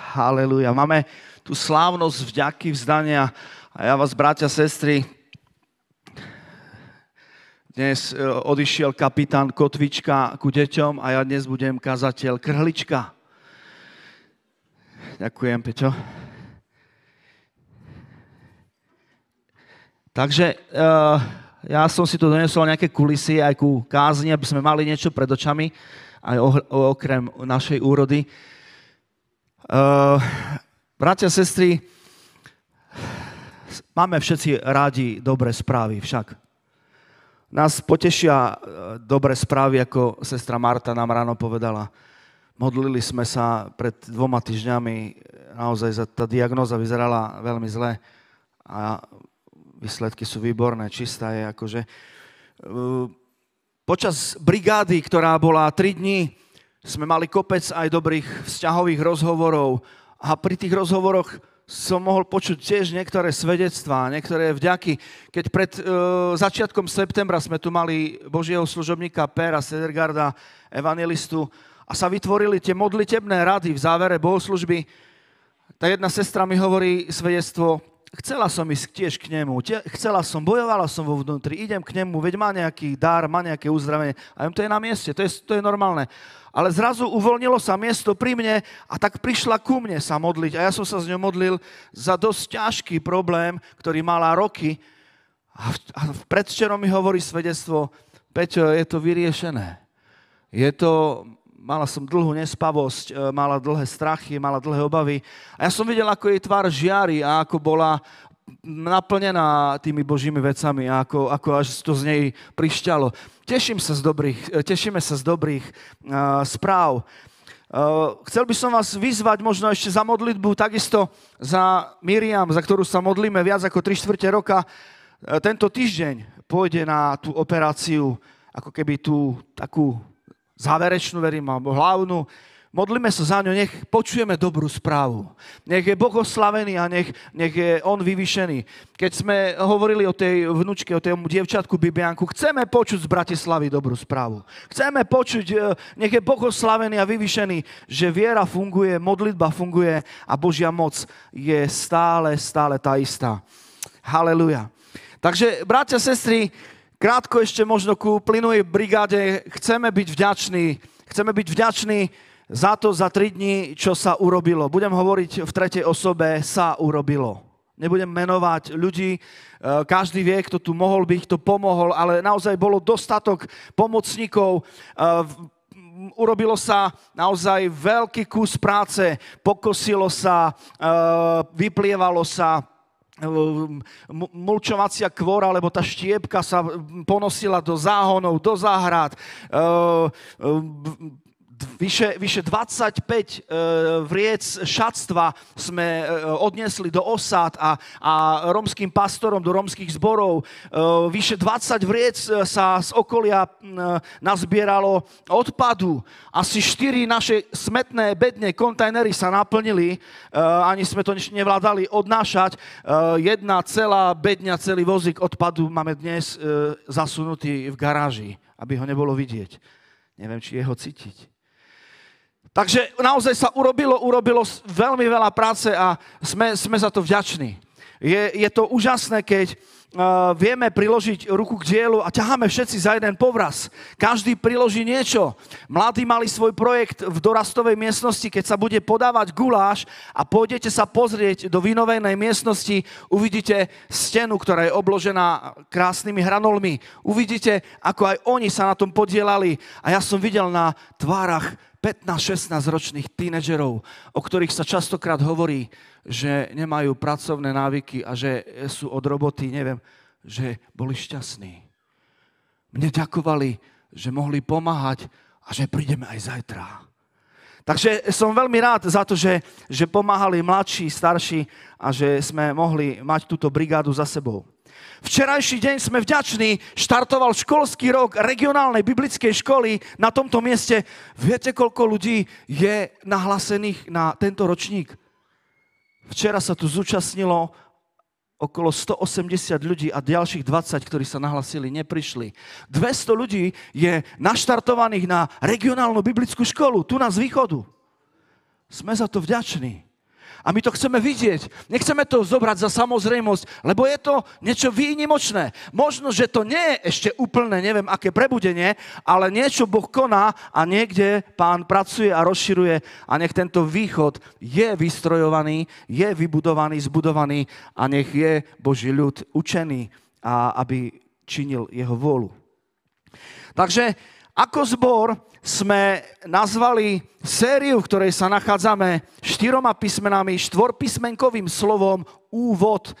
Haleluja. Máme tu slávnosť vďaky vzdania a ja vás, bratia, sestry, dnes e, odišiel kapitán Kotvička ku deťom a ja dnes budem kazateľ Krhlička. Ďakujem, Peťo. Takže e, ja som si tu donesol nejaké kulisy aj ku kázni, aby sme mali niečo pred očami, aj okrem našej úrody. Uh, bratia, sestry, máme všetci rádi dobré správy, však. Nás potešia eh, dobré správy, ako sestra Marta nám ráno povedala. Modlili sme sa pred dvoma týždňami, naozaj tá diagnoza vyzerala veľmi zle a výsledky sú výborné, čistá je akože. Eh, počas brigády, ktorá bola 3 dní, sme mali kopec aj dobrých vzťahových rozhovorov a pri tých rozhovoroch som mohol počuť tiež niektoré svedectvá, niektoré vďaky. Keď pred e, začiatkom septembra sme tu mali Božieho služobníka Pera Sedergarda, evangelistu, a sa vytvorili tie modlitebné rady v závere bohoslužby, tá jedna sestra mi hovorí svedectvo, chcela som ísť tiež k nemu, chcela som, bojovala som vo vnútri, idem k nemu, veď má nejaký dar, má nejaké uzdravenie. A to je na mieste, to je, to je normálne. Ale zrazu uvoľnilo sa miesto pri mne a tak prišla ku mne sa modliť. A ja som sa s ňou modlil za dosť ťažký problém, ktorý mala roky. A, v, a predvčerom mi hovorí svedectvo, Peťo, je to vyriešené. Je to, mala som dlhú nespavosť, e, mala dlhé strachy, mala dlhé obavy. A ja som videl, ako jej tvár žiari a ako bola naplnená tými božími vecami a ako, ako až to z nej prišťalo. Teším sa z dobrých, e, tešíme sa z dobrých uh, správ. Uh, chcel by som vás vyzvať možno ešte za modlitbu, takisto za Miriam, za ktorú sa modlíme viac ako 3 čtvrte roka. Uh, tento týždeň pôjde na tú operáciu, ako keby tú takú záverečnú, verím, alebo hlavnú, Modlíme sa za ňu, nech počujeme dobrú správu. Nech je Boh oslavený a nech, nech je On vyvyšený. Keď sme hovorili o tej vnučke, o tej dievčatku Bibianku, chceme počuť z Bratislavy dobrú správu. Chceme počuť, e, nech je Boh oslavený a vyvyšený, že viera funguje, modlitba funguje a Božia moc je stále, stále tá istá. Haleluja. Takže, bratia, sestry, Krátko ešte možno ku plynovej brigáde. Chceme byť vďační. Chceme byť vďační za to, za tri dní, čo sa urobilo. Budem hovoriť v tretej osobe, sa urobilo. Nebudem menovať ľudí, e, každý vie, kto tu mohol byť, kto pomohol, ale naozaj bolo dostatok pomocníkov, e, urobilo sa naozaj veľký kus práce, pokosilo sa, e, vyplievalo sa, mulčovacia kvora, alebo tá štiepka sa ponosila do záhonov, do záhrad. Ehm, ehm, vyše, vyše 25 e, vriec šatstva sme e, odnesli do osád a, a romským pastorom do romských zborov. E, vyše 20 vriec sa z okolia nazbieralo odpadu. Asi 4 naše smetné bedne, kontajnery sa naplnili. ani sme to nevládali odnášať. jedna celá bedňa, celý vozík odpadu máme dnes zasunutý v garáži, aby ho nebolo vidieť. Neviem, či je ho cítiť. Takže naozaj sa urobilo, urobilo veľmi veľa práce a sme, sme za to vďační. Je, je to úžasné, keď uh, vieme priložiť ruku k dielu a ťaháme všetci za jeden povraz. Každý priloží niečo. Mladí mali svoj projekt v dorastovej miestnosti, keď sa bude podávať guláš a pôjdete sa pozrieť do vinovejnej miestnosti, uvidíte stenu, ktorá je obložená krásnymi hranolmi. Uvidíte, ako aj oni sa na tom podielali. A ja som videl na tvárach 15-16 ročných tínedžerov, o ktorých sa častokrát hovorí, že nemajú pracovné návyky a že sú od roboty, neviem, že boli šťastní. Mne ďakovali, že mohli pomáhať a že prídeme aj zajtra. Takže som veľmi rád za to, že, že pomáhali mladší, starší a že sme mohli mať túto brigádu za sebou. Včerajší deň sme vďační, štartoval školský rok regionálnej biblickej školy na tomto mieste. Viete, koľko ľudí je nahlasených na tento ročník? Včera sa tu zúčastnilo okolo 180 ľudí a ďalších 20, ktorí sa nahlasili, neprišli. 200 ľudí je naštartovaných na regionálnu biblickú školu, tu na z východu. Sme za to vďační. A my to chceme vidieť. Nechceme to zobrať za samozrejmosť, lebo je to niečo výnimočné. Možno, že to nie je ešte úplne, neviem, aké prebudenie, ale niečo Boh koná a niekde pán pracuje a rozširuje a nech tento východ je vystrojovaný, je vybudovaný, zbudovaný a nech je Boží ľud učený, a aby činil jeho vôľu. Takže ako zbor sme nazvali sériu, v ktorej sa nachádzame štyroma písmenami, štvorpísmenkovým slovom úvod.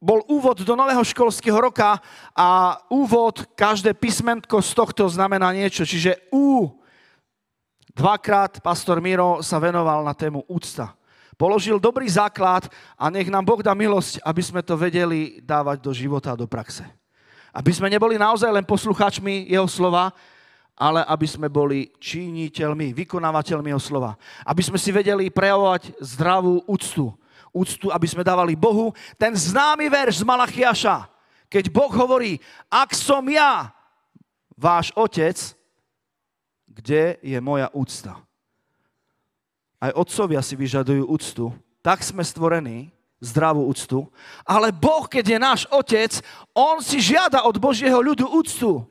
Bol úvod do nového školského roka a úvod, každé písmenko z tohto znamená niečo. Čiže ú, Dvakrát pastor Miro sa venoval na tému úcta. Položil dobrý základ a nech nám Boh dá milosť, aby sme to vedeli dávať do života a do praxe. Aby sme neboli naozaj len poslucháčmi jeho slova, ale aby sme boli činiteľmi, vykonávateľmi jeho slova. Aby sme si vedeli prejavovať zdravú úctu. Úctu, aby sme dávali Bohu. Ten známy verš z Malachiaša, keď Boh hovorí, ak som ja, váš otec, kde je moja úcta? Aj otcovia si vyžadujú úctu. Tak sme stvorení, zdravú úctu. Ale Boh, keď je náš otec, on si žiada od Božieho ľudu úctu.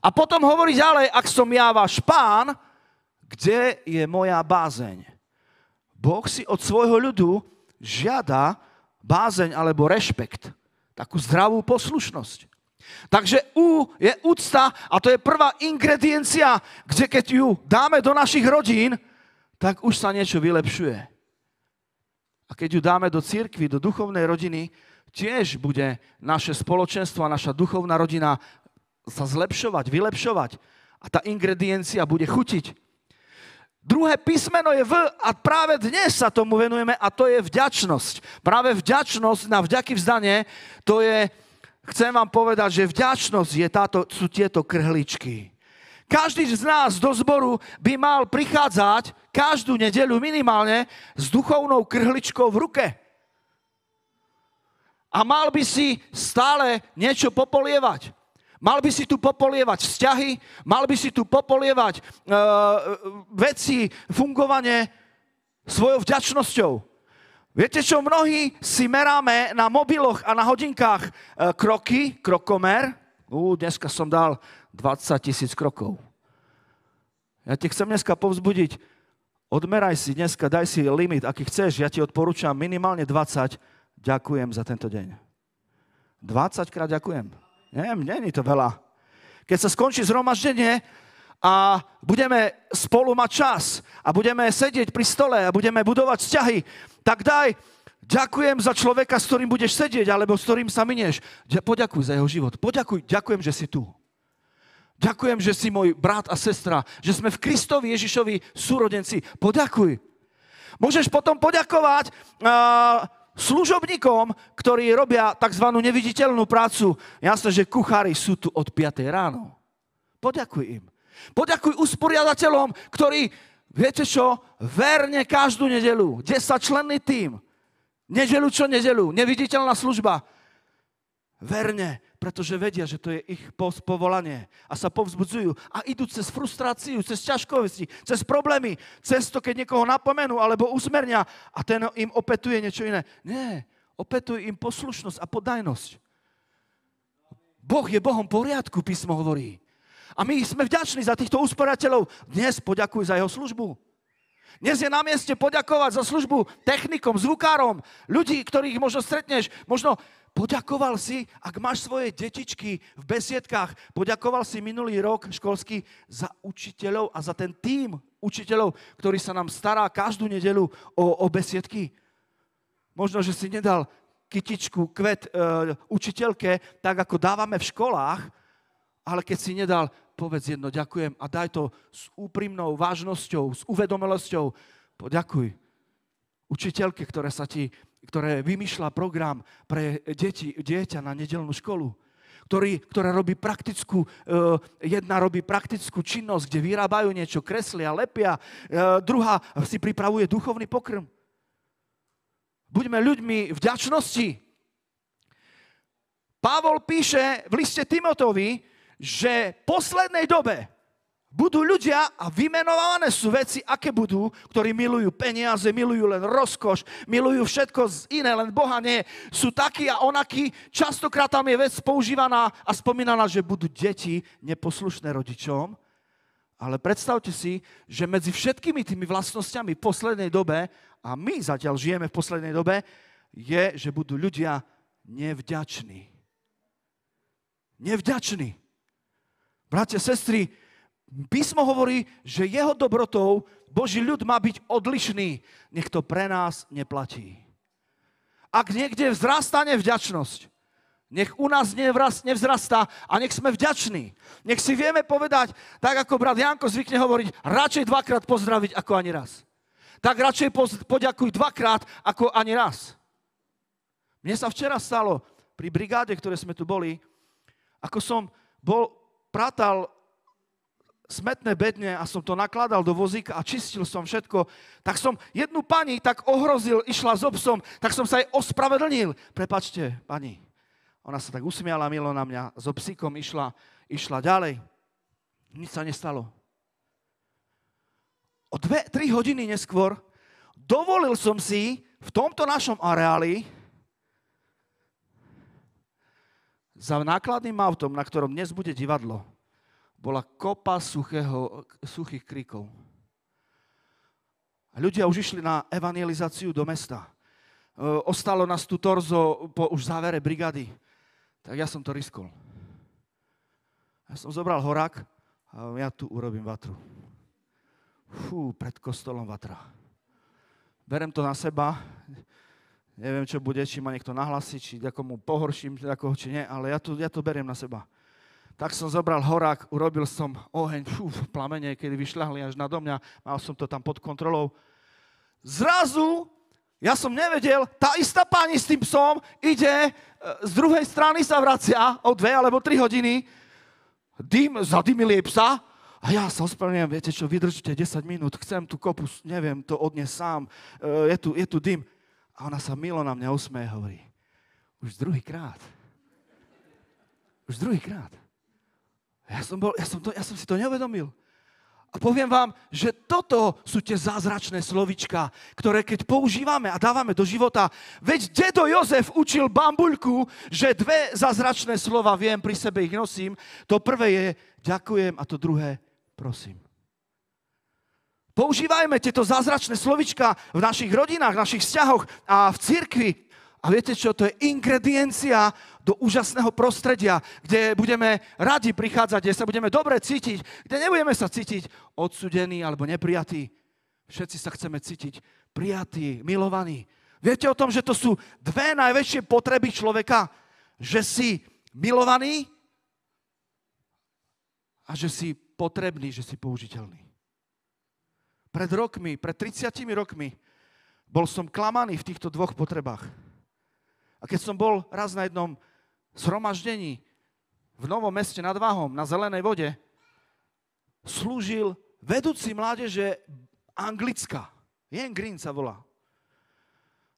A potom hovorí ďalej, ak som ja váš pán, kde je moja bázeň? Boh si od svojho ľudu žiada bázeň alebo rešpekt, takú zdravú poslušnosť. Takže U je úcta a to je prvá ingrediencia, kde keď ju dáme do našich rodín, tak už sa niečo vylepšuje. A keď ju dáme do církvy, do duchovnej rodiny, tiež bude naše spoločenstvo a naša duchovná rodina sa zlepšovať, vylepšovať a tá ingrediencia bude chutiť. Druhé písmeno je V a práve dnes sa tomu venujeme a to je vďačnosť. Práve vďačnosť na vďaky vzdanie, to je, chcem vám povedať, že vďačnosť je táto, sú tieto krhličky. Každý z nás do zboru by mal prichádzať každú nedeľu minimálne s duchovnou krhličkou v ruke. A mal by si stále niečo popolievať. Mal by si tu popolievať vzťahy, mal by si tu popolievať uh, veci, fungovanie svojou vďačnosťou. Viete čo, mnohí si meráme na mobiloch a na hodinkách uh, kroky, krokomer. Ú, dneska som dal 20 tisíc krokov. Ja ti chcem dneska povzbudiť, odmeraj si dneska, daj si limit, aký chceš. Ja ti odporúčam minimálne 20. Ďakujem za tento deň. 20 krát ďakujem. Neviem, je to veľa. Keď sa skončí zhromaždenie a budeme spolu mať čas a budeme sedieť pri stole a budeme budovať vzťahy, tak daj ďakujem za človeka, s ktorým budeš sedieť alebo s ktorým sa minieš. Poďakuj za jeho život. Poďakuj, ďakujem, že si tu. Ďakujem, že si môj brat a sestra, že sme v Kristovi Ježišovi súrodenci. Poďakuj. Môžeš potom poďakovať uh, služobníkom, ktorí robia tzv. neviditeľnú prácu. Jasné, že kuchári sú tu od 5 ráno. Poďakuj im. Poďakuj usporiadateľom, ktorí, viete čo, verne každú nedelu, 10 členný tým, nedelu čo nedelu, neviditeľná služba, verne pretože vedia, že to je ich povolanie a sa povzbudzujú a idú cez frustráciu, cez ťažkosti, cez problémy, cez to, keď niekoho napomenú alebo usmernia a ten im opetuje niečo iné. Nie, opetuje im poslušnosť a podajnosť. Boh je Bohom poriadku, písmo hovorí. A my sme vďační za týchto usporiateľov. Dnes poďakuj za jeho službu. Dnes je na mieste poďakovať za službu technikom, zvukárom, ľudí, ktorých možno stretneš, možno Poďakoval si, ak máš svoje detičky v besiedkách, poďakoval si minulý rok školský za učiteľov a za ten tým učiteľov, ktorý sa nám stará každú nedelu o, o besiedky. Možno, že si nedal kytičku, kvet e, učiteľke, tak ako dávame v školách, ale keď si nedal, povedz jedno ďakujem a daj to s úprimnou vážnosťou, s uvedomelosťou. Poďakuj učiteľke, ktorá sa ti ktoré vymýšľa program pre deti, dieťa na nedelnú školu, ktorý, ktorá robí praktickú, eh, jedna robí praktickú činnosť, kde vyrábajú niečo, kreslia, lepia, eh, druhá si pripravuje duchovný pokrm. Buďme ľuďmi vďačnosti. Pavol píše v liste Timotovi, že v poslednej dobe budú ľudia a vymenované sú veci, aké budú, ktorí milujú peniaze, milujú len rozkoš, milujú všetko iné, len Boha nie. Sú takí a onakí. Častokrát tam je vec používaná a spomínaná, že budú deti neposlušné rodičom. Ale predstavte si, že medzi všetkými tými vlastnosťami v poslednej dobe, a my zatiaľ žijeme v poslednej dobe, je, že budú ľudia nevďační. Nevďační. Bratia, sestry, písmo hovorí, že jeho dobrotou Boží ľud má byť odlišný. Nech to pre nás neplatí. Ak niekde vzrastane vďačnosť, nech u nás nevzrastá a nech sme vďační. Nech si vieme povedať, tak ako brat Janko zvykne hovoriť, radšej dvakrát pozdraviť ako ani raz. Tak radšej poďakuj dvakrát ako ani raz. Mne sa včera stalo pri brigáde, ktoré sme tu boli, ako som bol, pratal smetné bedne a som to nakladal do vozíka a čistil som všetko, tak som jednu pani tak ohrozil, išla s obsom, tak som sa jej ospravedlnil. Prepačte, pani. Ona sa tak usmiala milo na mňa, so psíkom išla, išla ďalej. Nič sa nestalo. O dve, tri hodiny neskôr dovolil som si v tomto našom areáli za nákladným autom, na ktorom dnes bude divadlo, bola kopa suchého, suchých kríkov. A ľudia už išli na evangelizáciu do mesta. E, ostalo nás tu torzo po už závere brigady. Tak ja som to riskol. Ja som zobral horák a ja tu urobím vatru. Fú, pred kostolom vatra. Berem to na seba. Neviem, čo bude, či ma niekto nahlasí, či mu pohorším, či nie, ale ja to, ja to beriem na seba. Tak som zobral horák, urobil som oheň, fú, plamene, kedy vyšľahli až na mňa, mal som to tam pod kontrolou. Zrazu, ja som nevedel, tá istá pani s tým psom ide, e, z druhej strany sa vracia o dve alebo tri hodiny, dym, zadymili psa, a ja sa ospravedlňujem, viete čo, vydržte 10 minút, chcem tu kopu, neviem, to odnes sám, e, je tu, je tu dym. A ona sa milo na mňa usmeje, hovorí, už druhýkrát. Už druhýkrát. Ja som, bol, ja, som to, ja som si to neuvedomil. A poviem vám, že toto sú tie zázračné slovička, ktoré keď používame a dávame do života, veď dedo Jozef učil bambuľku, že dve zázračné slova viem, pri sebe ich nosím. To prvé je ďakujem a to druhé prosím. Používajme tieto zázračné slovička v našich rodinách, v našich vzťahoch a v cirkvi. A viete čo, to je ingrediencia, do úžasného prostredia, kde budeme radi prichádzať, kde sa budeme dobre cítiť, kde nebudeme sa cítiť odsudení alebo neprijatí. Všetci sa chceme cítiť prijatí, milovaní. Viete o tom, že to sú dve najväčšie potreby človeka, že si milovaný a že si potrebný, že si použiteľný. Pred rokmi, pred 30 rokmi bol som klamaný v týchto dvoch potrebách. A keď som bol raz na jednom zhromaždení v Novom meste nad Váhom, na Zelenej vode, slúžil vedúci mládeže Anglicka. Jen Green sa volá.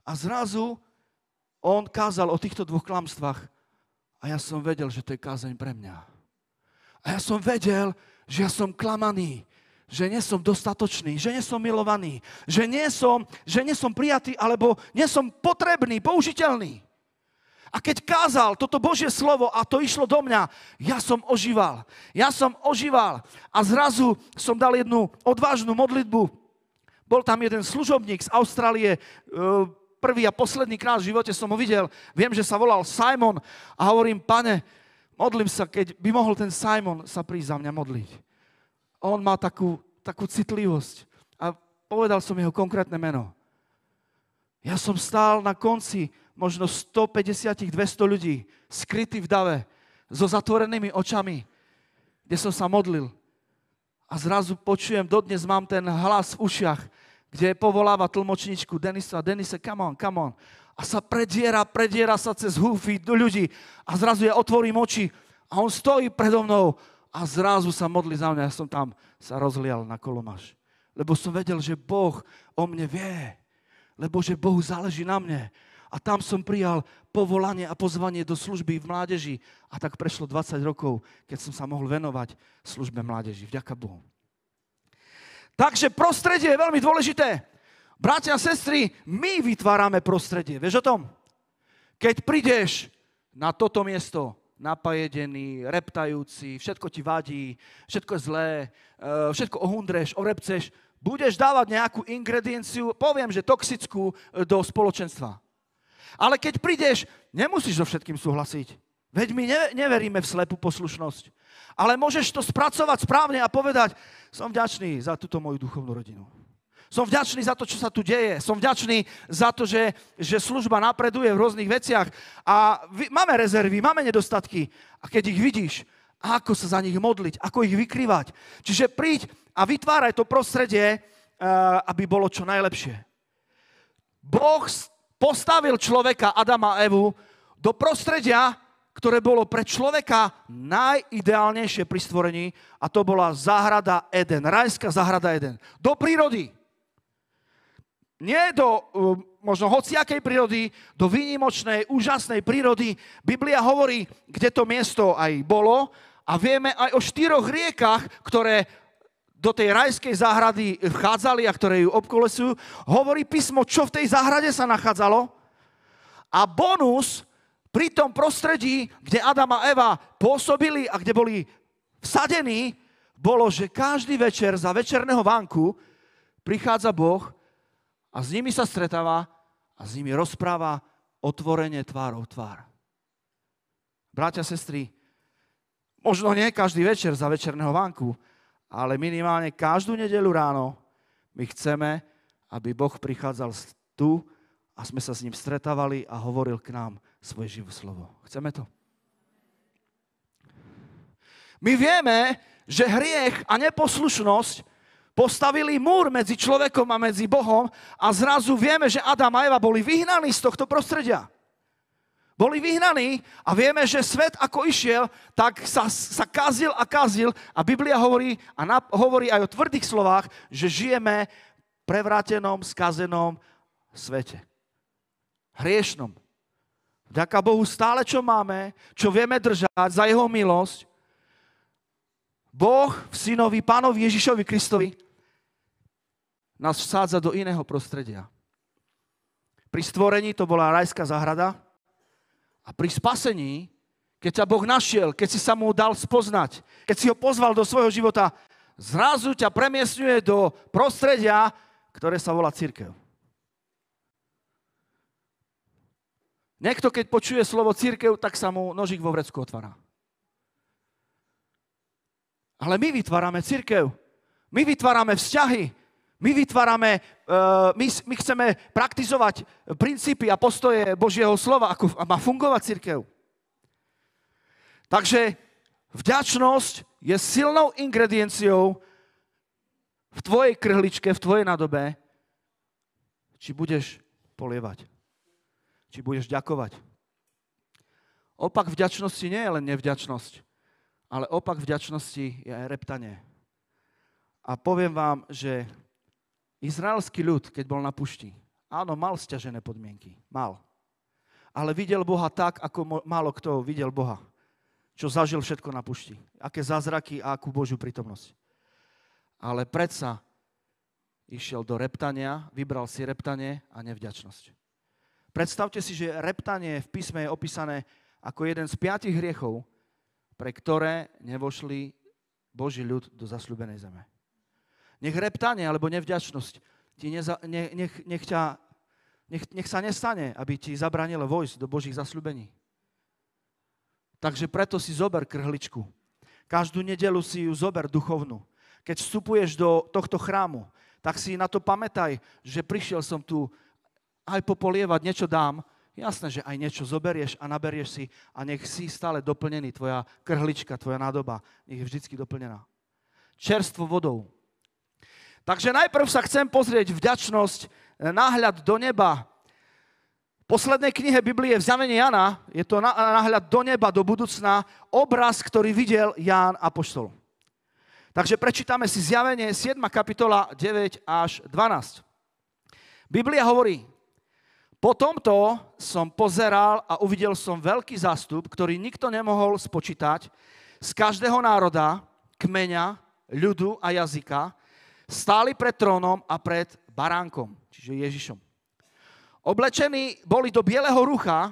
A zrazu on kázal o týchto dvoch klamstvách a ja som vedel, že to je kázeň pre mňa. A ja som vedel, že ja som klamaný, že nie som dostatočný, že nie som milovaný, že nie som, že nie som prijatý alebo nie som potrebný, použiteľný. A keď kázal toto Božie slovo a to išlo do mňa, ja som ožival. Ja som ožival. A zrazu som dal jednu odvážnu modlitbu. Bol tam jeden služobník z Austrálie, e, prvý a posledný krát v živote som ho videl. Viem, že sa volal Simon a hovorím, pane, modlím sa, keď by mohol ten Simon sa prísť za mňa modliť. A on má takú, takú citlivosť. A povedal som jeho konkrétne meno. Ja som stál na konci možno 150-200 ľudí skrytí v dave so zatvorenými očami, kde som sa modlil. A zrazu počujem, dodnes mám ten hlas v ušiach, kde povoláva tlmočničku Denisa, Denise, come on, come on. A sa prediera, prediera sa cez húfy do ľudí a zrazu ja otvorím oči a on stojí predo mnou a zrazu sa modlí za mňa. Ja som tam sa rozlial na kolomaž. Lebo som vedel, že Boh o mne vie. Lebo že Bohu záleží na mne. A tam som prijal povolanie a pozvanie do služby v mládeži. A tak prešlo 20 rokov, keď som sa mohol venovať službe mládeži. Vďaka Bohu. Takže prostredie je veľmi dôležité. Bratia a sestry, my vytvárame prostredie. Vieš o tom? Keď prídeš na toto miesto, napajedený, reptajúci, všetko ti vadí, všetko je zlé, e, všetko ohundreš, orepceš, budeš dávať nejakú ingredienciu, poviem, že toxickú, do spoločenstva. Ale keď prídeš, nemusíš so všetkým súhlasiť. Veď my neveríme v slepú poslušnosť. Ale môžeš to spracovať správne a povedať, som vďačný za túto moju duchovnú rodinu. Som vďačný za to, čo sa tu deje. Som vďačný za to, že, že služba napreduje v rôznych veciach. A vy, máme rezervy, máme nedostatky. A keď ich vidíš, ako sa za nich modliť, ako ich vykrývať. Čiže príď a vytváraj to prostredie, eh, aby bolo čo najlepšie. Boh postavil človeka Adama a Evu do prostredia, ktoré bolo pre človeka najideálnejšie pri stvorení a to bola záhrada Eden, rajská záhrada Eden. Do prírody. Nie do e, možno hociakej prírody, do výnimočnej, úžasnej prírody. Biblia hovorí, kde to miesto aj bolo a vieme aj o štyroch riekach, ktoré do tej rajskej záhrady vchádzali a ktoré ju obkolesujú, hovorí písmo, čo v tej záhrade sa nachádzalo. A bonus pri tom prostredí, kde Adam a Eva pôsobili a kde boli vsadení, bolo, že každý večer za večerného vánku prichádza Boh a s nimi sa stretáva a s nimi rozpráva otvorenie tvárov tvár. Bratia, sestry, možno nie každý večer za večerného vánku, ale minimálne každú nedelu ráno my chceme, aby Boh prichádzal tu a sme sa s ním stretávali a hovoril k nám svoje živé slovo. Chceme to? My vieme, že hriech a neposlušnosť postavili múr medzi človekom a medzi Bohom a zrazu vieme, že Adam a Eva boli vyhnaní z tohto prostredia. Boli vyhnaní a vieme, že svet ako išiel, tak sa, sa kazil a kazil a Biblia hovorí, a na, hovorí aj o tvrdých slovách, že žijeme v prevrátenom, skazenom svete. Hriešnom. Vďaka Bohu stále, čo máme, čo vieme držať za Jeho milosť, Boh v synovi, pánovi Ježišovi Kristovi nás vsádza do iného prostredia. Pri stvorení to bola rajská zahrada, a pri spasení, keď ťa Boh našiel, keď si sa mu dal spoznať, keď si ho pozval do svojho života, zrazu ťa premiesňuje do prostredia, ktoré sa volá církev. Niekto, keď počuje slovo církev, tak sa mu nožík vo vrecku otvára. Ale my vytvárame církev. My vytvárame vzťahy. My vytvárame, e, my, my chceme praktizovať princípy a postoje Božieho slova, ako má fungovať církev. Takže vďačnosť je silnou ingredienciou v tvojej krhličke, v tvojej nadobe, či budeš polievať, či budeš ďakovať. Opak vďačnosti nie je len nevďačnosť, ale opak vďačnosti je aj reptanie. A poviem vám, že Izraelský ľud, keď bol na pušti, áno, mal stiažené podmienky. Mal. Ale videl Boha tak, ako málo kto videl Boha. Čo zažil všetko na pušti. Aké zázraky a akú Božiu prítomnosť. Ale predsa išiel do reptania, vybral si reptanie a nevďačnosť. Predstavte si, že reptanie v písme je opísané ako jeden z piatich hriechov, pre ktoré nevošli Boží ľud do zasľubenej zeme. Nech reptanie alebo nevďačnosť ti neza, ne, nech, nech, ťa, nech, nech sa nestane, aby ti zabranilo vojsť do Božích zasľubení. Takže preto si zober krhličku. Každú nedelu si ju zober duchovnú. Keď vstupuješ do tohto chrámu, tak si na to pamätaj, že prišiel som tu aj popolievať, niečo dám, Jasné, že aj niečo zoberieš a naberieš si a nech si stále doplnený, tvoja krhlička, tvoja nádoba, nech je vždycky doplnená. Čerstvo vodou. Takže najprv sa chcem pozrieť vďačnosť, e, náhľad do neba. V poslednej knihe Biblie v Vzjavenie Jana je to náhľad do neba, do budúcna, obraz, ktorý videl Ján a poštol. Takže prečítame si Zjavenie 7. kapitola 9 až 12. Biblia hovorí, po tomto som pozeral a uvidel som veľký zástup, ktorý nikto nemohol spočítať, z každého národa, kmeňa, ľudu a jazyka, stáli pred trónom a pred baránkom, čiže Ježišom. Oblečení boli do bieleho rucha,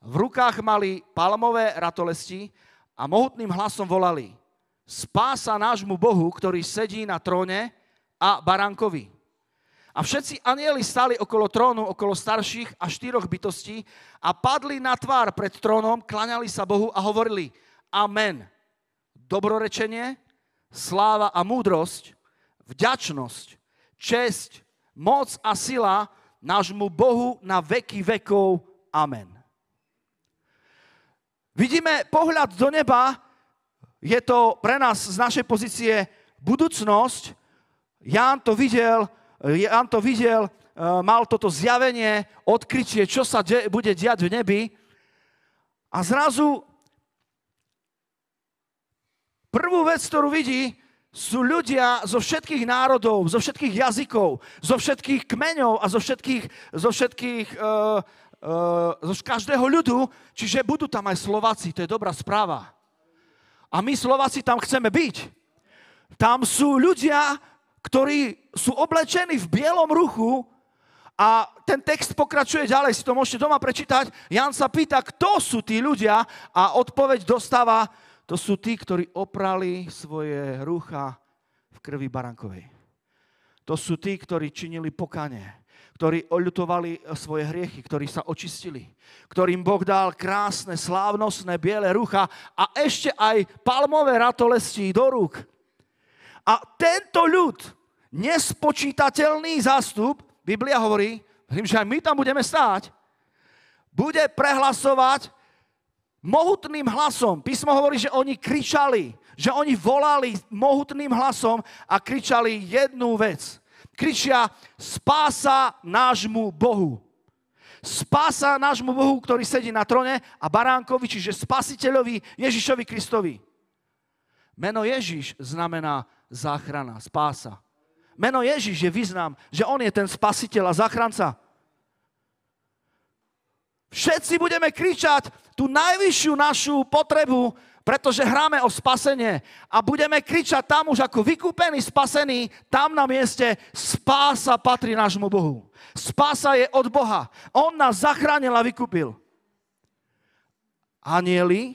v rukách mali palmové ratolesti a mohutným hlasom volali Spása nášmu Bohu, ktorý sedí na tróne a baránkovi. A všetci anieli stáli okolo trónu, okolo starších a štyroch bytostí a padli na tvár pred trónom, klaňali sa Bohu a hovorili Amen. Dobrorečenie, sláva a múdrosť vďačnosť, česť, moc a sila nášmu Bohu na veky vekov. Amen. Vidíme pohľad do neba, je to pre nás z našej pozície budúcnosť. Ján to videl, Ján to videl, e, mal toto zjavenie, odkrytie, čo sa de- bude diať v nebi. A zrazu prvú vec, ktorú vidí, sú ľudia zo všetkých národov, zo všetkých jazykov, zo všetkých kmeňov a zo všetkých, zo všetkých uh, uh, z každého ľudu, čiže budú tam aj Slováci, to je dobrá správa. A my Slováci tam chceme byť. Tam sú ľudia, ktorí sú oblečení v bielom ruchu a ten text pokračuje ďalej, si to môžete doma prečítať. Jan sa pýta, kto sú tí ľudia a odpoveď dostáva, to sú tí, ktorí oprali svoje rucha v krvi barankovej. To sú tí, ktorí činili pokanie, ktorí oľutovali e, svoje hriechy, ktorí sa očistili, ktorým Boh dal krásne, slávnostné, biele rucha a ešte aj palmové ratolestí do rúk. A tento ľud, nespočítateľný zástup, Biblia hovorí, že aj my tam budeme stáť, bude prehlasovať mohutným hlasom. Písmo hovorí, že oni kričali, že oni volali mohutným hlasom a kričali jednu vec. Kričia, spása nášmu Bohu. Spása nášmu Bohu, ktorý sedí na trone a baránkovi, čiže spasiteľovi Ježišovi Kristovi. Meno Ježiš znamená záchrana, spása. Meno Ježiš je význam, že on je ten spasiteľ a záchranca. Všetci budeme kričať tú najvyššiu našu potrebu, pretože hráme o spasenie a budeme kričať tam už ako vykúpení, spasení, tam na mieste spása patrí nášmu Bohu. Spása je od Boha. On nás zachránil a vykúpil. Anieli,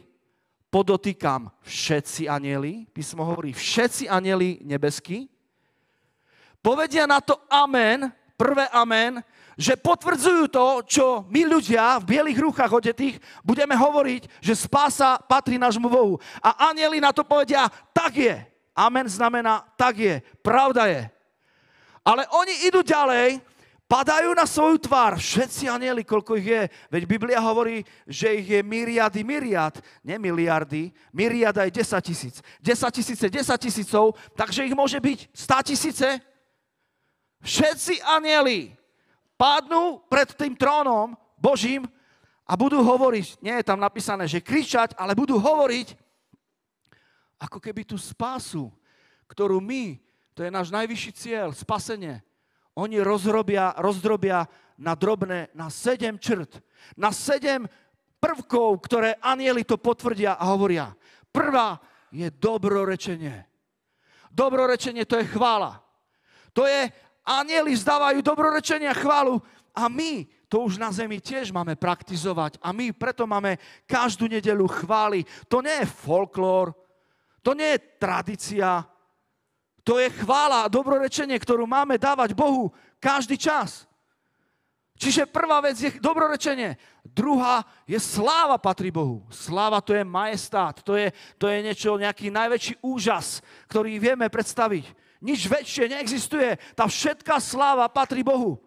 podotýkam všetci anieli, písmo hovorí všetci anieli nebeskí, povedia na to amen, prvé amen, že potvrdzujú to, čo my ľudia v bielých rúchach odetých budeme hovoriť, že spása patrí nášmu Bohu. A anieli na to povedia, tak je. Amen znamená, tak je, pravda je. Ale oni idú ďalej, padajú na svoju tvár. Všetci anieli, koľko ich je. Veď Biblia hovorí, že ich je myriady, myriad, nie miliardy. Myriada je 10 tisíc. 10 tisíce, 10 tisícov, takže ich môže byť 100 tisíce. Všetci anieli pádnu pred tým trónom Božím a budú hovoriť, nie je tam napísané, že kričať, ale budú hovoriť, ako keby tú spásu, ktorú my, to je náš najvyšší cieľ, spasenie, oni rozrobia, rozdrobia na drobné, na sedem črt, na sedem prvkov, ktoré anieli to potvrdia a hovoria. Prvá je dobrorečenie. Dobrorečenie to je chvála. To je Anieli zdávajú dobrorečenia chválu a my to už na zemi tiež máme praktizovať a my preto máme každú nedelu chvály. To nie je folklór, to nie je tradícia, to je chvála a dobrorečenie, ktorú máme dávať Bohu každý čas. Čiže prvá vec je dobrorečenie, druhá je sláva patrí Bohu. Sláva to je majestát, to je, to je niečo, nejaký najväčší úžas, ktorý vieme predstaviť. Nič väčšie neexistuje. Tá všetká sláva patrí Bohu.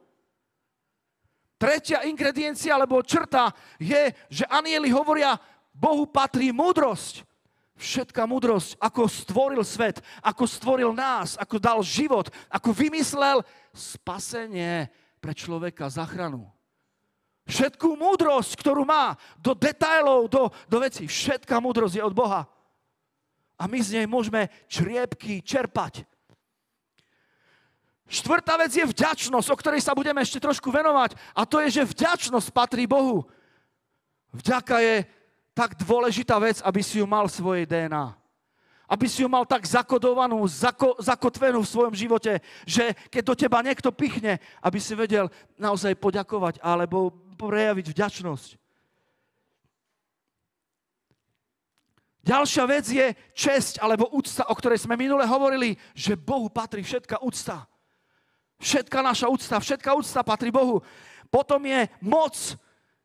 Tretia ingrediencia alebo črta je, že anieli hovoria, Bohu patrí múdrosť. Všetká múdrosť, ako stvoril svet, ako stvoril nás, ako dal život, ako vymyslel spasenie pre človeka, zachranu. Všetkú múdrosť, ktorú má, do detajlov, do, do vecí, všetká múdrosť je od Boha. A my z nej môžeme čriepky čerpať. Štvrtá vec je vďačnosť, o ktorej sa budeme ešte trošku venovať. A to je, že vďačnosť patrí Bohu. Vďaka je tak dôležitá vec, aby si ju mal v svojej DNA. Aby si ju mal tak zakodovanú, zako, zakotvenú v svojom živote, že keď do teba niekto pichne, aby si vedel naozaj poďakovať alebo prejaviť vďačnosť. Ďalšia vec je česť alebo úcta, o ktorej sme minule hovorili, že Bohu patrí všetka úcta. Všetka naša úcta, všetká úcta patrí Bohu. Potom je moc.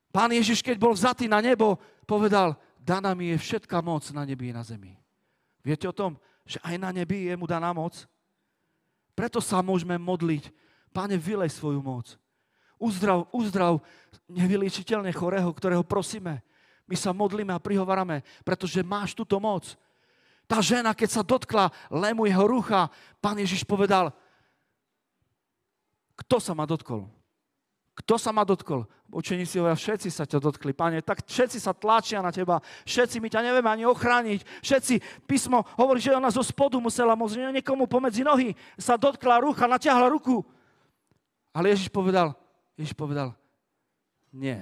Pán Ježiš, keď bol vzatý na nebo, povedal, daná mi je všetka moc na nebi i na zemi. Viete o tom, že aj na nebi je mu daná moc? Preto sa môžeme modliť. Páne, vylej svoju moc. Uzdrav, uzdrav nevyličiteľne chorého, ktorého prosíme. My sa modlíme a prihovárame, pretože máš túto moc. Tá žena, keď sa dotkla lému jeho rucha, pán Ježiš povedal, kto sa ma dotkol? Kto sa ma dotkol? Učeníci hovoria, všetci sa ťa dotkli, pane, tak všetci sa tlačia na teba, všetci my ťa nevieme ani ochrániť, všetci, písmo hovorí, že ona zo spodu musela môcť niekomu pomedzi nohy, sa dotkla rucha, natiahla ruku. Ale Ježiš povedal, Ježiš povedal, nie,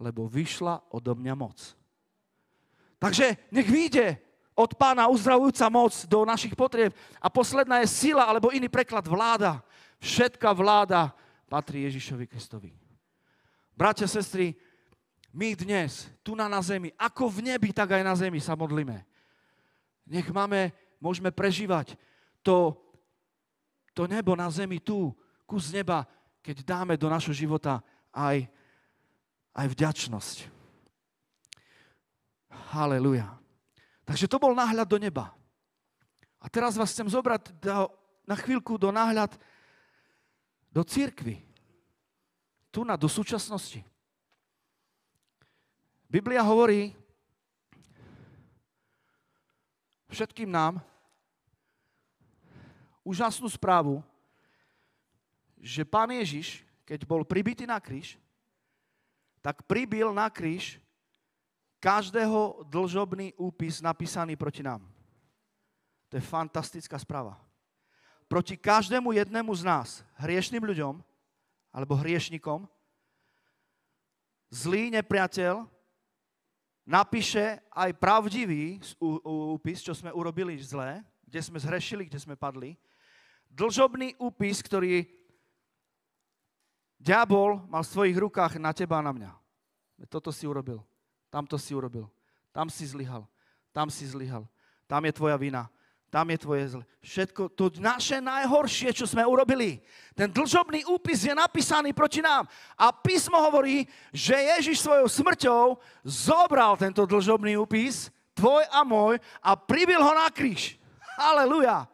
lebo vyšla odo mňa moc. Takže nech vyjde od pána uzdravujúca moc do našich potrieb. A posledná je sila, alebo iný preklad vláda. Všetka vláda patrí Ježišovi Kristovi. Bratia, sestry, my dnes, tu na, na zemi, ako v nebi, tak aj na zemi sa modlíme. Nech máme, môžeme prežívať to, to nebo na zemi tu, kus neba, keď dáme do našho života aj, aj vďačnosť. Haleluja. Takže to bol náhľad do neba. A teraz vás chcem zobrať na chvíľku do náhľad do církvy. Tu na, do súčasnosti. Biblia hovorí všetkým nám úžasnú správu, že pán Ježiš, keď bol pribitý na kríž, tak pribil na kríž každého dlžobný úpis napísaný proti nám. To je fantastická správa proti každému jednému z nás, hriešným ľuďom alebo hriešnikom, zlý nepriateľ napíše aj pravdivý úpis, čo sme urobili zlé, kde sme zhrešili, kde sme padli. Dlžobný úpis, ktorý diabol mal v svojich rukách na teba a na mňa. Toto si urobil, tamto si urobil, tam si zlyhal, tam si zlyhal, tam je tvoja vina tam je tvoje zle. Všetko, to naše najhoršie, čo sme urobili. Ten dlžobný úpis je napísaný proti nám. A písmo hovorí, že Ježiš svojou smrťou zobral tento dlžobný úpis, tvoj a môj, a pribil ho na kríž. Aleluja.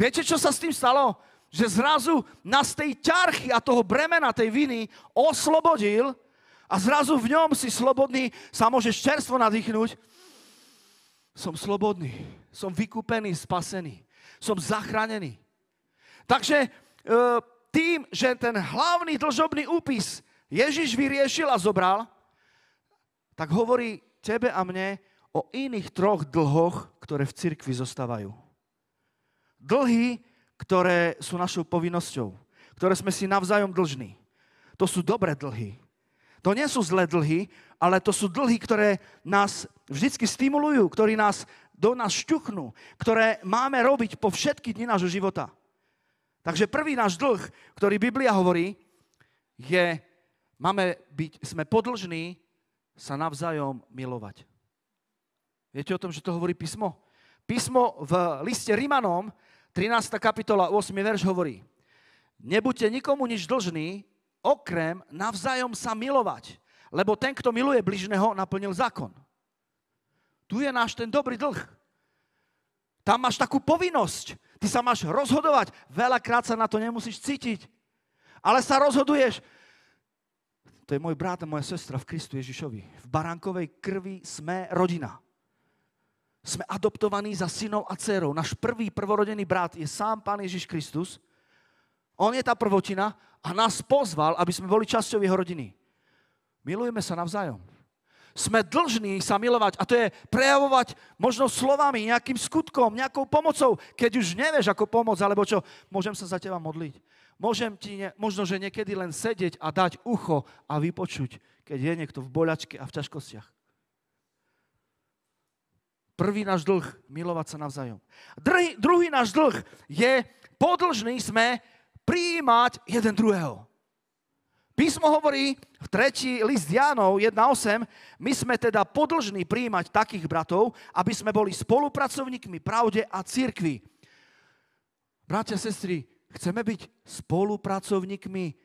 Viete, čo sa s tým stalo? Že zrazu nás tej ťarchy a toho bremena, tej viny oslobodil a zrazu v ňom si slobodný, sa môžeš čerstvo nadýchnuť. Som slobodný som vykúpený, spasený, som zachránený. Takže e, tým, že ten hlavný dlžobný úpis Ježiš vyriešil a zobral, tak hovorí tebe a mne o iných troch dlhoch, ktoré v cirkvi zostávajú. Dlhy, ktoré sú našou povinnosťou, ktoré sme si navzájom dlžní. To sú dobré dlhy. To nie sú zlé dlhy, ale to sú dlhy, ktoré nás vždycky stimulujú, ktorí nás do nás šťuchnú, ktoré máme robiť po všetky dni nášho života. Takže prvý náš dlh, ktorý Biblia hovorí, je, máme byť, sme podlžní sa navzájom milovať. Viete o tom, že to hovorí písmo? Písmo v liste Rimanom, 13. kapitola, 8. verš hovorí, nebuďte nikomu nič dlžní, okrem navzájom sa milovať, lebo ten, kto miluje bližného, naplnil zákon. Tu je náš ten dobrý dlh. Tam máš takú povinnosť. Ty sa máš rozhodovať. Veľakrát sa na to nemusíš cítiť. Ale sa rozhoduješ. To je môj brat a moja sestra v Kristu Ježišovi. V barankovej krvi sme rodina. Sme adoptovaní za synov a dcerou. Náš prvý prvorodený brat je sám Pán Ježiš Kristus. On je tá prvotina a nás pozval, aby sme boli časťou jeho rodiny. Milujeme sa navzájom sme dlžní sa milovať a to je prejavovať možno slovami, nejakým skutkom, nejakou pomocou, keď už nevieš, ako pomôcť, alebo čo, môžem sa za teba modliť. Môžem ti, ne, možno, že niekedy len sedieť a dať ucho a vypočuť, keď je niekto v boľačke a v ťažkostiach. Prvý náš dlh, milovať sa navzájom. Druhý, druhý náš dlh je, podlžný sme prijímať jeden druhého. Písmo hovorí v 3. list Jánov 1.8, my sme teda podlžní príjmať takých bratov, aby sme boli spolupracovníkmi pravde a církvy. Bratia, sestry, chceme byť spolupracovníkmi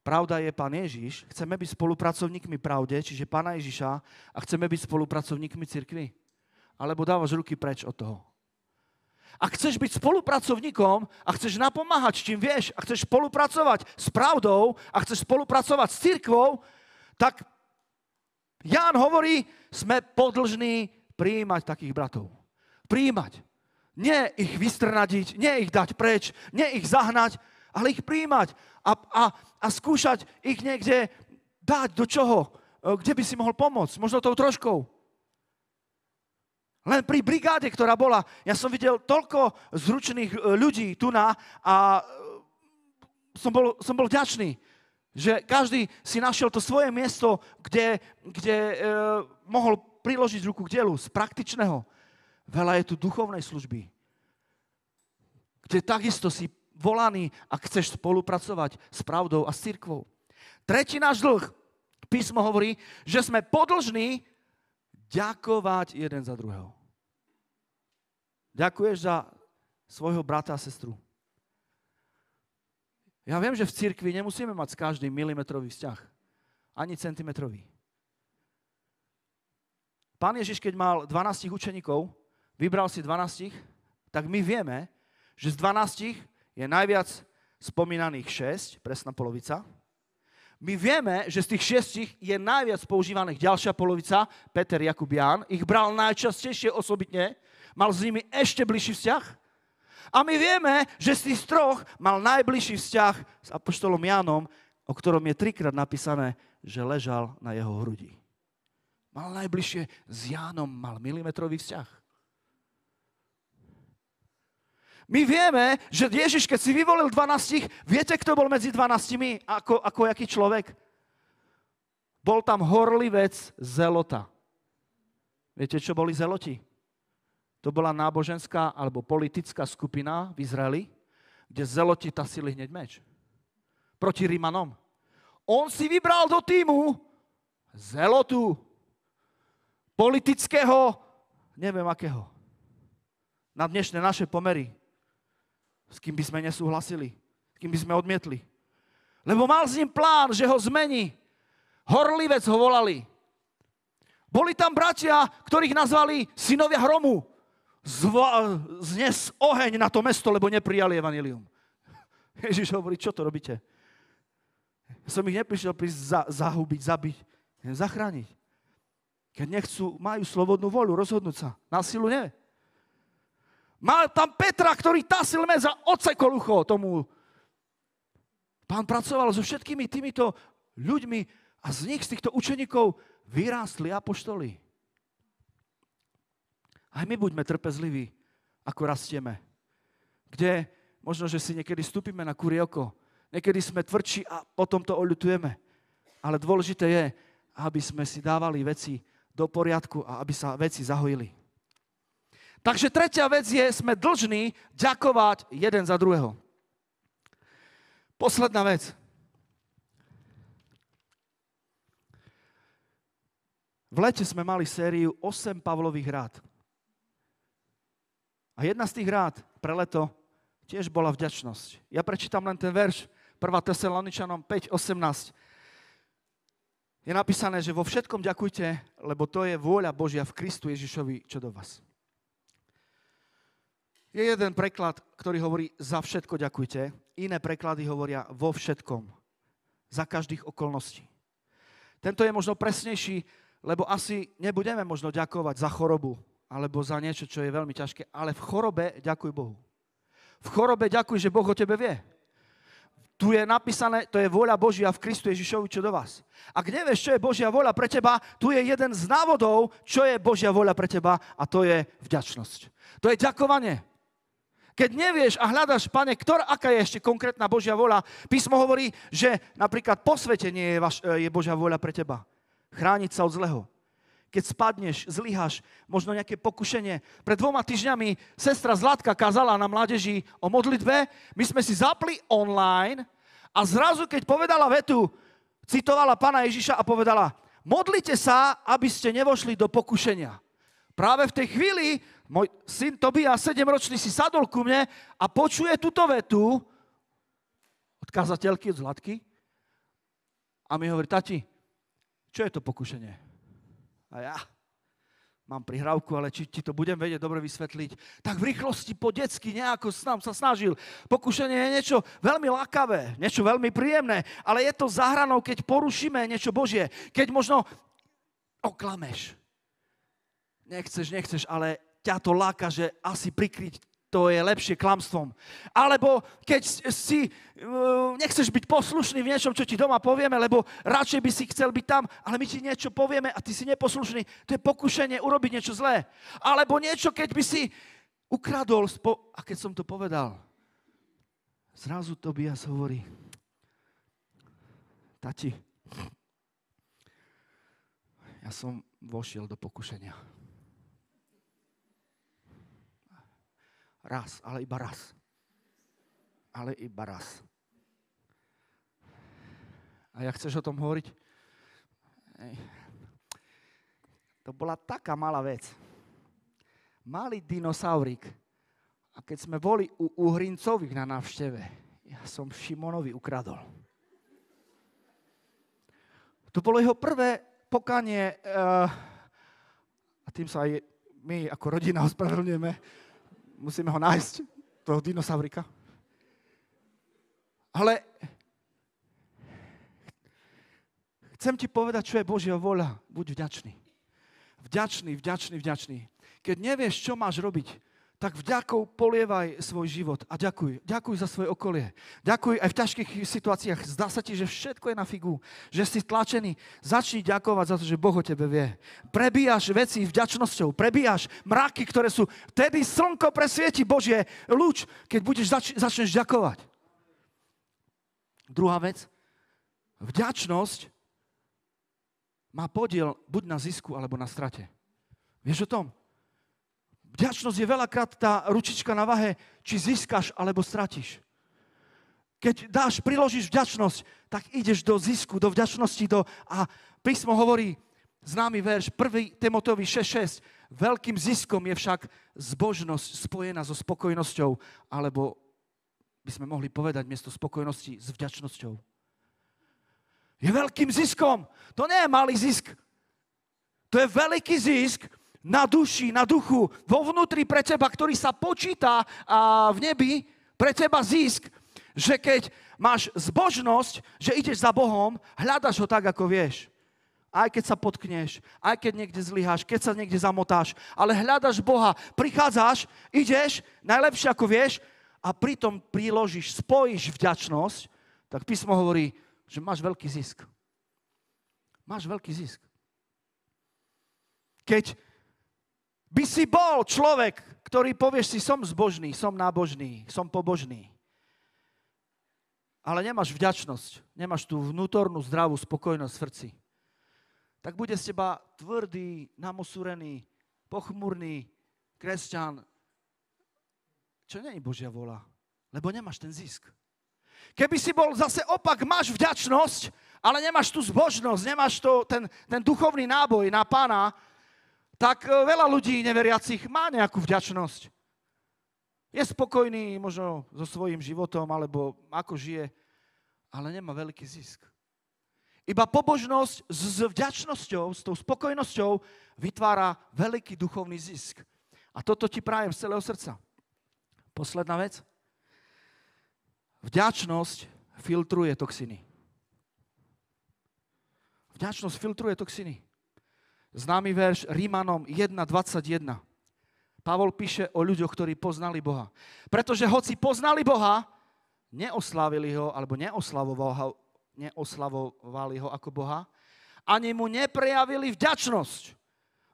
Pravda je Pán Ježiš. Chceme byť spolupracovníkmi pravde, čiže Pána Ježiša a chceme byť spolupracovníkmi cirkvy. Alebo dávaš ruky preč od toho. A chceš byť spolupracovníkom a chceš napomáhať, čím vieš, a chceš spolupracovať s pravdou a chceš spolupracovať s cirkvou, tak Ján hovorí, sme podlžní prijímať takých bratov. Prijímať. Nie ich vystrnadiť, nie ich dať preč, nie ich zahnať, ale ich prijímať a, a, a skúšať ich niekde dať do čoho, e, kde by si mohol pomôcť, možno tou troškou. Len pri brigáde, ktorá bola, ja som videl toľko zručných e, ľudí tu na a e, som bol, som bol ďačný, že každý si našiel to svoje miesto, kde, kde e, mohol priložiť ruku k dielu, z praktičného. Veľa je tu duchovnej služby, kde takisto si volaný, a chceš spolupracovať s pravdou a s církvou. Tretí náš dlh, písmo hovorí, že sme podlžní ďakovať jeden za druhého. Ďakuješ za svojho brata a sestru. Ja viem, že v cirkvi nemusíme mať s každým milimetrový vzťah. Ani centimetrový. Pán Ježiš, keď mal 12 učeníkov, vybral si 12, tak my vieme, že z 12 je najviac spomínaných 6, presná polovica, my vieme, že z tých šiestich je najviac používaných ďalšia polovica, Peter Ján. Ich bral najčastejšie osobitne, mal s nimi ešte bližší vzťah. A my vieme, že z tých troch mal najbližší vzťah s apoštolom Jánom, o ktorom je trikrát napísané, že ležal na jeho hrudi. Mal najbližšie s Jánom, mal milimetrový vzťah. My vieme, že Ježiš, keď si vyvolil 12, viete, kto bol medzi 12, ako, ako jaký človek? Bol tam horlivec zelota. Viete, čo boli zeloti? To bola náboženská alebo politická skupina v Izraeli, kde zeloti tasili hneď meč proti Rímanom. On si vybral do týmu zelotu politického, neviem akého, na dnešné naše pomery s kým by sme nesúhlasili, s kým by sme odmietli. Lebo mal s ním plán, že ho zmení. Horlivec ho volali. Boli tam bratia, ktorých nazvali synovia hromu. Zva, znes oheň na to mesto, lebo neprijali evanilium. Ježiš hovorí, čo to robíte? Som ich neprišiel prísť za, zahubiť, zabiť, zachrániť. Keď nechcú, majú slobodnú voľu rozhodnúť sa. Na silu nie. Mal tam Petra, ktorý tasil za odsekol ucho tomu. Pán pracoval so všetkými týmito ľuďmi a z nich, z týchto učeníkov, vyrástli apoštoli. Aj my buďme trpezliví, ako rastieme. Kde možno, že si niekedy stúpime na kurie oko, niekedy sme tvrdší a potom to oľutujeme. Ale dôležité je, aby sme si dávali veci do poriadku a aby sa veci zahojili. Takže tretia vec je, sme dlžní ďakovať jeden za druhého. Posledná vec. V lete sme mali sériu 8 Pavlových rád. A jedna z tých rád pre leto tiež bola vďačnosť. Ja prečítam len ten verš 1. Tesaloničanom 5.18. Je napísané, že vo všetkom ďakujte, lebo to je vôľa Božia v Kristu Ježišovi, čo do vás. Je jeden preklad, ktorý hovorí za všetko ďakujte, iné preklady hovoria vo všetkom, za každých okolností. Tento je možno presnejší, lebo asi nebudeme možno ďakovať za chorobu alebo za niečo, čo je veľmi ťažké, ale v chorobe ďakuj Bohu. V chorobe ďakuj, že Boh o tebe vie. Tu je napísané, to je vôľa Božia v Kristu Ježišovi, čo do vás. Ak nevieš, čo je Božia vôľa pre teba, tu je jeden z návodov, čo je Božia vôľa pre teba a to je vďačnosť. To je ďakovanie. Keď nevieš a hľadaš, pane, ktorá, aká je ešte konkrétna Božia vola, písmo hovorí, že napríklad posvetenie je, vaš, e, je Božia vola pre teba. Chrániť sa od zleho. Keď spadneš, zlyhaš, možno nejaké pokušenie. Pred dvoma týždňami sestra Zlatka kázala na mládeži o modlitbe. My sme si zapli online a zrazu, keď povedala vetu, citovala pána Ježiša a povedala, modlite sa, aby ste nevošli do pokušenia. Práve v tej chvíli môj syn Tobia, 7-ročný, si sadol ku mne a počuje túto vetu od kazateľky, od Zlatky a mi hovorí, tati, čo je to pokušenie? A ja, mám prihrávku, ale či ti to budem vedieť dobre vysvetliť, tak v rýchlosti po detsky nejako som sa snažil. Pokušenie je niečo veľmi lakavé, niečo veľmi príjemné, ale je to zahranou, keď porušíme niečo Božie, keď možno oklameš. Nechceš, nechceš, ale ťa to láka, že asi prikryť to je lepšie klamstvom. Alebo keď si e, nechceš byť poslušný v niečom, čo ti doma povieme, lebo radšej by si chcel byť tam, ale my ti niečo povieme a ty si neposlušný. To je pokušenie urobiť niečo zlé. Alebo niečo, keď by si ukradol spo... a keď som to povedal, zrazu Tobias hovorí, tati, ja som vošiel do pokušenia. Raz, ale iba raz. Ale iba raz. A ja chceš o tom hovoriť? Ej. To bola taká malá vec. Malý dinosaurík. A keď sme boli u Uhrincových na návšteve, ja som Šimonovi ukradol. To bolo jeho prvé pokanie uh, a tým sa aj my ako rodina ospravedlňujeme Musíme ho nájsť, toho dinosaurika. Ale chcem ti povedať, čo je Božia voľa. Buď vďačný. Vďačný, vďačný, vďačný. Keď nevieš, čo máš robiť, tak vďakou polievaj svoj život a ďakuj. Ďakuj za svoje okolie. Ďakuj aj v ťažkých situáciách. Zdá sa ti, že všetko je na figu, že si tlačený. Začni ďakovať za to, že Boh o tebe vie. Prebíjaš veci vďačnosťou, prebíjaš mraky, ktoré sú... Tedy slnko presvieti Božie lúč, keď budeš zač- začneš ďakovať. Druhá vec. Vďačnosť má podiel buď na zisku, alebo na strate. Vieš o tom? Vďačnosť je veľakrát tá ručička na vahe, či získaš alebo stratíš. Keď dáš, priložíš vďačnosť, tak ideš do zisku, do vďačnosti. Do... A písmo hovorí, známy verš 1. Timotovi 6.6, veľkým ziskom je však zbožnosť spojená so spokojnosťou, alebo by sme mohli povedať miesto spokojnosti s vďačnosťou. Je veľkým ziskom. To nie je malý zisk. To je veľký zisk, na duši, na duchu, vo vnútri pre teba, ktorý sa počíta a v nebi, pre teba zisk, že keď máš zbožnosť, že ideš za Bohom, hľadaš ho tak, ako vieš. Aj keď sa potkneš, aj keď niekde zlyháš, keď sa niekde zamotáš, ale hľadaš Boha, prichádzaš, ideš, najlepšie ako vieš a pritom priložíš, spojíš vďačnosť, tak písmo hovorí, že máš veľký zisk. Máš veľký zisk. Keď by si bol človek, ktorý povieš si, som zbožný, som nábožný, som pobožný. Ale nemáš vďačnosť, nemáš tú vnútornú zdravú spokojnosť v srdci. Tak bude z teba tvrdý, namosúrený, pochmurný kresťan, čo není Božia vola, lebo nemáš ten zisk. Keby si bol zase opak, máš vďačnosť, ale nemáš tú zbožnosť, nemáš to, ten, ten duchovný náboj na pána, tak e, veľa ľudí neveriacich má nejakú vďačnosť. Je spokojný možno so svojím životom alebo ako žije, ale nemá veľký zisk. Iba pobožnosť s vďačnosťou, s tou spokojnosťou vytvára veľký duchovný zisk. A toto ti prajem z celého srdca. Posledná vec. Vďačnosť filtruje toxiny. Vďačnosť filtruje toxiny. Známy verš Rímanom 1.21. Pavol píše o ľuďoch, ktorí poznali Boha. Pretože hoci poznali Boha, neoslávili ho, alebo neoslavovali ho ako Boha, ani mu neprejavili vďačnosť.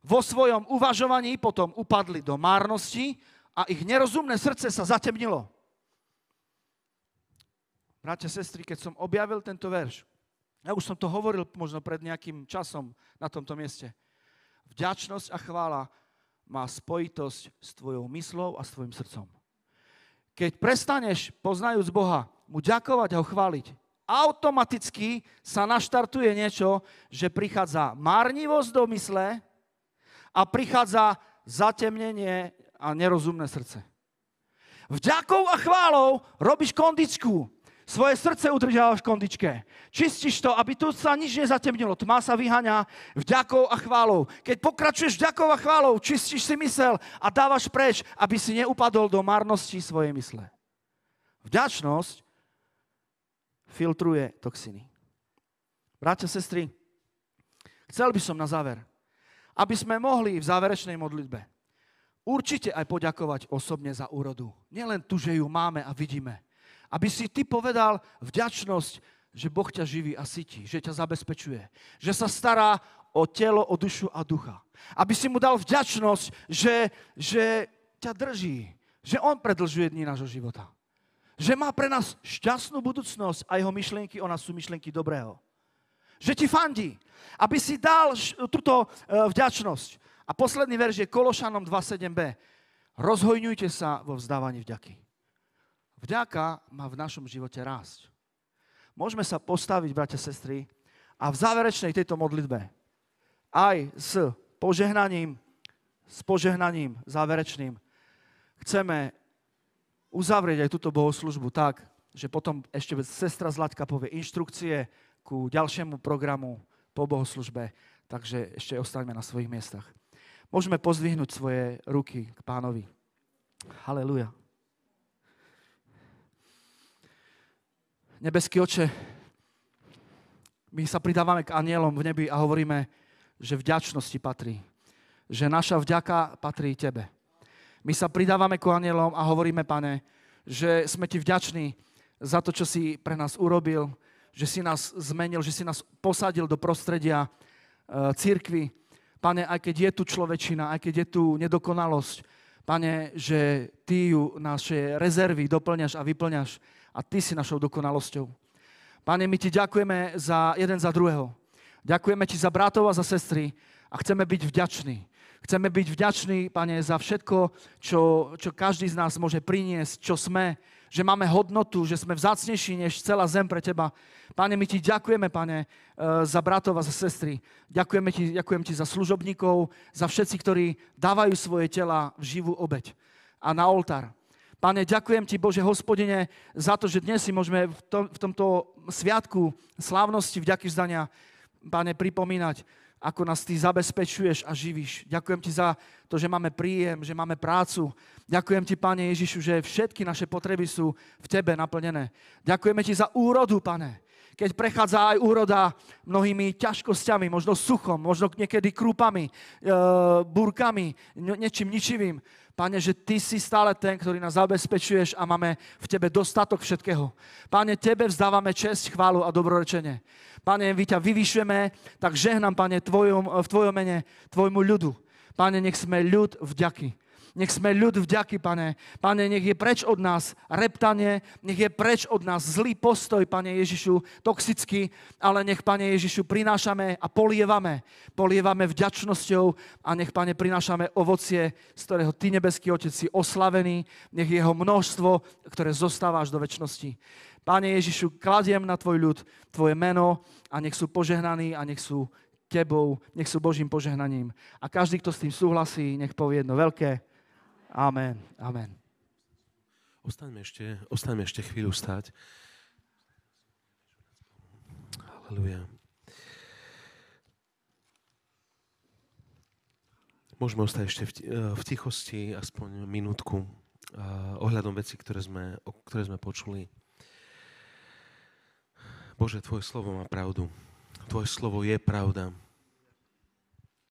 Vo svojom uvažovaní potom upadli do márnosti a ich nerozumné srdce sa zatemnilo. Bratia, sestry, keď som objavil tento verš, ja už som to hovoril možno pred nejakým časom na tomto mieste – vďačnosť a chvála má spojitosť s tvojou myslou a s tvojim srdcom. Keď prestaneš, poznajúc Boha, mu ďakovať a ho chváliť, automaticky sa naštartuje niečo, že prichádza márnivosť do mysle a prichádza zatemnenie a nerozumné srdce. Vďakou a chválou robíš kondičku. Svoje srdce udržiavaš v kondičke. Čistíš to, aby tu sa nič nezatemnilo. Tma sa vyháňa vďakou a chválou. Keď pokračuješ vďakou a chválou, čistíš si mysel a dávaš preč, aby si neupadol do marnosti svojej mysle. Vďačnosť filtruje toxiny. Bratia, sestry, chcel by som na záver, aby sme mohli v záverečnej modlitbe určite aj poďakovať osobne za úrodu. Nielen tu, že ju máme a vidíme, aby si ty povedal vďačnosť, že Boh ťa živí a sytí, že ťa zabezpečuje, že sa stará o telo, o dušu a ducha. Aby si mu dal vďačnosť, že, že ťa drží, že on predlžuje dní nášho života. Že má pre nás šťastnú budúcnosť a jeho myšlienky o nás sú myšlienky dobrého. Že ti fandí, aby si dal túto e, vďačnosť. A posledný verš je Kološanom 2.7b. Rozhojňujte sa vo vzdávaní vďaky. Vďaka má v našom živote rásť. Môžeme sa postaviť, bratia, sestry, a v záverečnej tejto modlitbe aj s požehnaním, s požehnaním záverečným chceme uzavrieť aj túto bohoslužbu tak, že potom ešte sestra Zlaďka povie inštrukcie ku ďalšiemu programu po bohoslužbe, takže ešte ostaňme na svojich miestach. Môžeme pozdvihnúť svoje ruky k pánovi. Haleluja. Nebeský oče, my sa pridávame k anielom v nebi a hovoríme, že vďačnosti patrí. Že naša vďaka patrí tebe. My sa pridávame ku anielom a hovoríme, pane, že sme ti vďační za to, čo si pre nás urobil, že si nás zmenil, že si nás posadil do prostredia e, církvy. Pane, aj keď je tu človečina, aj keď je tu nedokonalosť, pane, že ty ju naše rezervy doplňaš a vyplňaš a Ty si našou dokonalosťou. Pane, my Ti ďakujeme za jeden za druhého. Ďakujeme Ti za bratov a za sestry a chceme byť vďační. Chceme byť vďační, Pane, za všetko, čo, čo každý z nás môže priniesť, čo sme, že máme hodnotu, že sme vzácnejší než celá zem pre Teba. Pane, my Ti ďakujeme, Pane, eh, za bratov a za sestry. Ďakujeme ti, ďakujem Ti za služobníkov, za všetci, ktorí dávajú svoje tela v živú obeď a na oltár. Pane, ďakujem Ti, Bože, hospodine, za to, že dnes si môžeme v, to, v tomto sviatku slávnosti vďaky vzdania, Pane, pripomínať, ako nás Ty zabezpečuješ a živíš. Ďakujem Ti za to, že máme príjem, že máme prácu. Ďakujem Ti, Pane Ježišu, že všetky naše potreby sú v Tebe naplnené. Ďakujeme Ti za úrodu, Pane, keď prechádza aj úroda mnohými ťažkosťami, možno suchom, možno niekedy krúpami, e, búrkami, niečím ničivým. Pane, že Ty si stále ten, ktorý nás zabezpečuješ a máme v Tebe dostatok všetkého. Pane, Tebe vzdávame čest, chválu a dobrorečenie. Pane, my ťa vyvyšujeme, tak žehnám, Pane, tvojom, v Tvojom mene, Tvojmu ľudu. Pane, nech sme ľud vďaky. Nech sme ľud vďaky, pane. Pane, nech je preč od nás reptanie, nech je preč od nás zlý postoj, pane Ježišu, toxický, ale nech, pane Ježišu, prinášame a polievame. Polievame vďačnosťou a nech, pane, prinášame ovocie, z ktorého Ty, nebeský Otec, si oslavený. Nech jeho množstvo, ktoré zostáva až do väčšnosti. Pane Ježišu, kladiem na Tvoj ľud Tvoje meno a nech sú požehnaní a nech sú Tebou, nech sú Božím požehnaním. A každý, kto s tým súhlasí, nech povie jedno veľké Amen, amen. Ostaňme ešte, ostaňme ešte chvíľu stať. Halleluja. Môžeme ostať ešte v, eh, v tichosti aspoň minútku eh, ohľadom veci, ktoré sme, ktoré sme počuli. Bože, Tvoje slovo má pravdu. Tvoje slovo je pravda.